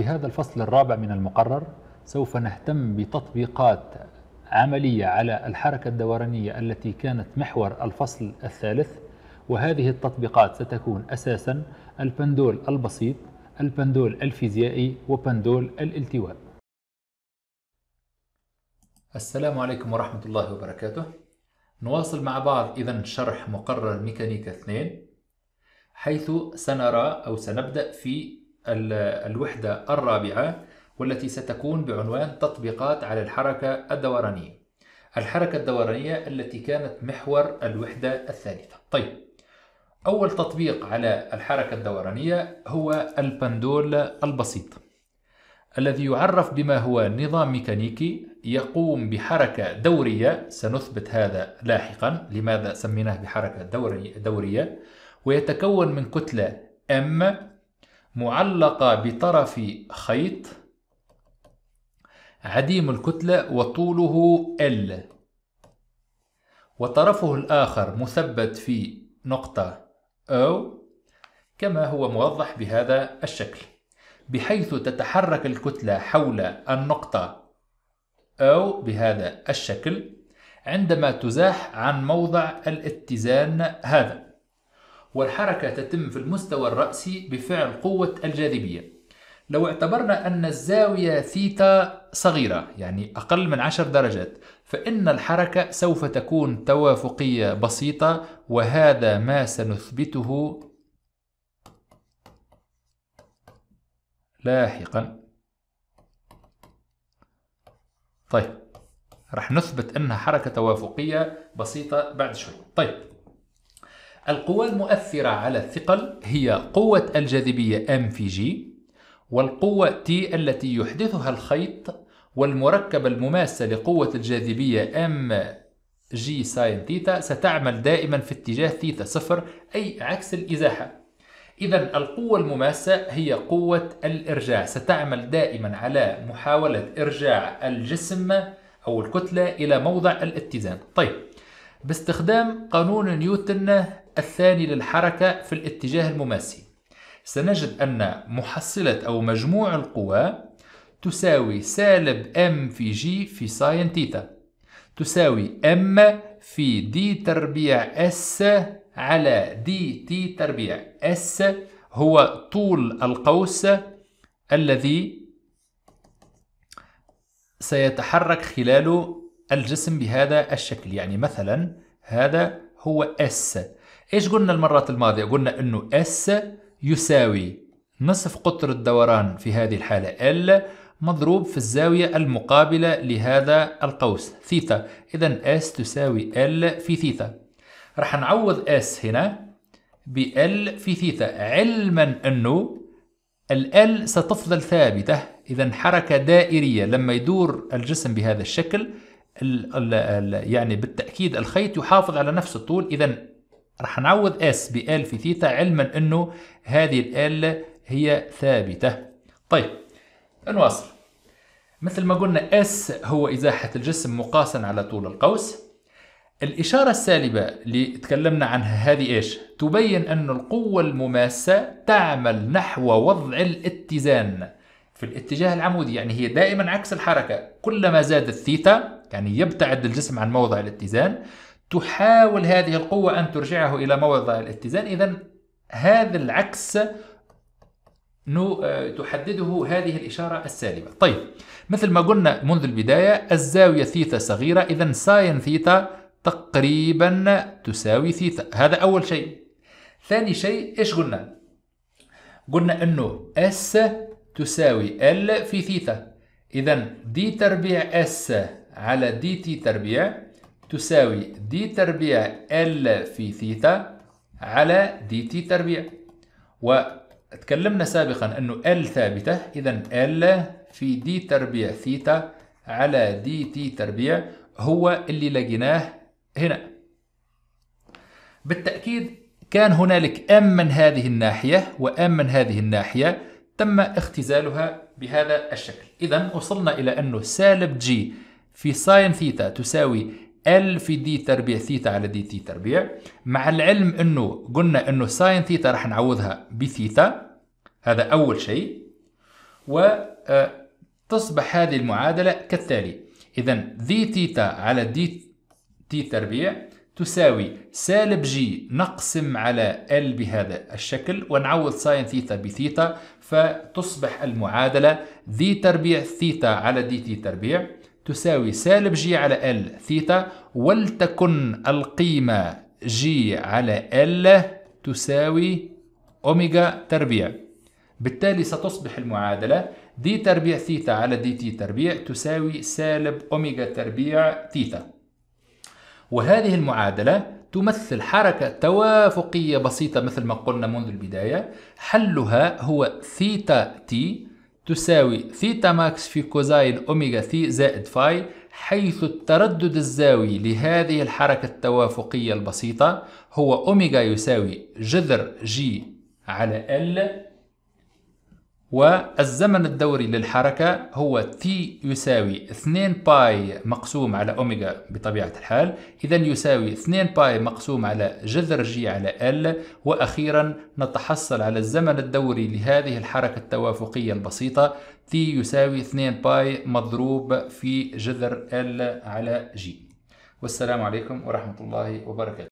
في هذا الفصل الرابع من المقرر سوف نهتم بتطبيقات عملية على الحركة الدورانية التي كانت محور الفصل الثالث وهذه التطبيقات ستكون أساسا البندول البسيط البندول الفيزيائي وبندول الالتواء السلام عليكم ورحمة الله وبركاته نواصل مع بعض إذا شرح مقرر ميكانيكا 2 حيث سنرى أو سنبدأ في الوحدة الرابعة والتي ستكون بعنوان تطبيقات على الحركة الدورانية الحركة الدورانية التي كانت محور الوحدة الثالثة طيب أول تطبيق على الحركة الدورانية هو البندول البسيط الذي يعرف بما هو نظام ميكانيكي يقوم بحركة دورية سنثبت هذا لاحقا لماذا سميناه بحركة دورية ويتكون من كتلة M معلقة بطرف خيط عديم الكتلة وطوله L وطرفه الآخر مثبت في نقطة O كما هو موضح بهذا الشكل بحيث تتحرك الكتلة حول النقطة أو بهذا الشكل عندما تزاح عن موضع الاتزان هذا والحركة تتم في المستوى الرأسي بفعل قوة الجاذبية لو اعتبرنا أن الزاوية ثيتا صغيرة يعني أقل من عشر درجات فإن الحركة سوف تكون توافقية بسيطة وهذا ما سنثبته لاحقا طيب رح نثبت أنها حركة توافقية بسيطة بعد شوي طيب القوى المؤثرة على الثقل هي قوة الجاذبية M في G والقوة T التي يحدثها الخيط والمركب المماس لقوة الجاذبية M G ساين ثيتا ستعمل دائما في اتجاه ثيتا صفر أي عكس الإزاحة إذا القوة المماسة هي قوة الإرجاع ستعمل دائما على محاولة إرجاع الجسم أو الكتلة إلى موضع الاتزان طيب باستخدام قانون نيوتن الثاني للحركة في الاتجاه المماسي سنجد أن محصلة أو مجموع القوى تساوي سالب M في G في ساين تيتا تساوي M في دي تربيع S على دي T تربيع S هو طول القوس الذي سيتحرك خلاله الجسم بهذا الشكل يعني مثلا هذا هو S إيش قلنا المرات الماضية؟ قلنا إنه اس يساوي نصف قطر الدوران في هذه الحالة L مضروب في الزاوية المقابلة لهذا القوس ثيتا إذا اس تساوي L في ثيتا راح نعوض اس هنا ب L في ثيتا علما أنه ال L ستفضل ثابتة إذا حركة دائرية لما يدور الجسم بهذا الشكل الـ ال ال يعني بالتأكيد الخيط يحافظ على نفس الطول إذا رح نعوض اس بال في ثيتا علما انه هذه ال هي ثابتة طيب نواصل مثل ما قلنا اس هو إزاحة الجسم مقاسا على طول القوس الإشارة السالبة اللي تكلمنا عنها هذه إيش؟ تبين أن القوة المماسة تعمل نحو وضع الاتزان في الاتجاه العمودي يعني هي دائما عكس الحركة كلما زادت ثيتا يعني يبتعد الجسم عن موضع الاتزان تحاول هذه القوة أن ترجعه إلى موضع الاتزان إذا هذا العكس آه، تحدده هذه الإشارة السالبة طيب مثل ما قلنا منذ البداية الزاوية ثيتا صغيرة إذا ساين ثيتا تقريبا تساوي ثيتا هذا أول شيء ثاني شيء إيش قلنا قلنا أنه S تساوي L في ثيتا إذا دي تربيع S على دي تي تربيع تساوي دي تربيع ال في ثيتا على دي تي تربيع وتكلمنا سابقا أنه ال ثابتة إذا ال في دي تربيع ثيتا على دي تي تربيع هو اللي لقيناه هنا بالتأكيد كان هنالك أم من هذه الناحية وأم من هذه الناحية تم اختزالها بهذا الشكل إذا وصلنا إلى أنه سالب جي في ساين ثيتا تساوي ال في دي تربيع ثيتا على دي تي تربيع مع العلم انه قلنا انه ساين ثيتا راح نعوضها بثيتا هذا اول شيء وتصبح آه، هذه المعادلة كالتالي اذا دي تيتا على دي تي تربيع تساوي سالب جي نقسم على ال بهذا الشكل ونعوض ساين ثيتا بثيتا فتصبح المعادلة دي تربيع ثيتا على دي تي تربيع تساوي سالب جي على ال ثيتا ولتكن القيمة جي على ال تساوي أوميجا تربيع بالتالي ستصبح المعادلة دي تربيع ثيتا على دي تي تربيع تساوي سالب أوميجا تربيع ثيتا وهذه المعادلة تمثل حركة توافقية بسيطة مثل ما قلنا منذ البداية حلها هو ثيتا تي تساوي ثيتا ماكس في كوزاين أوميغا ثي زائد فاي حيث التردد الزاوي لهذه الحركة التوافقية البسيطة هو أوميغا يساوي جذر جي على ال والزمن الدوري للحركة هو t يساوي 2 باي مقسوم على أوميجا بطبيعة الحال إذا يساوي 2 باي مقسوم على جذر جي على L وأخيرا نتحصل على الزمن الدوري لهذه الحركة التوافقية البسيطة t يساوي 2 باي مضروب في جذر L على جي والسلام عليكم ورحمة الله وبركاته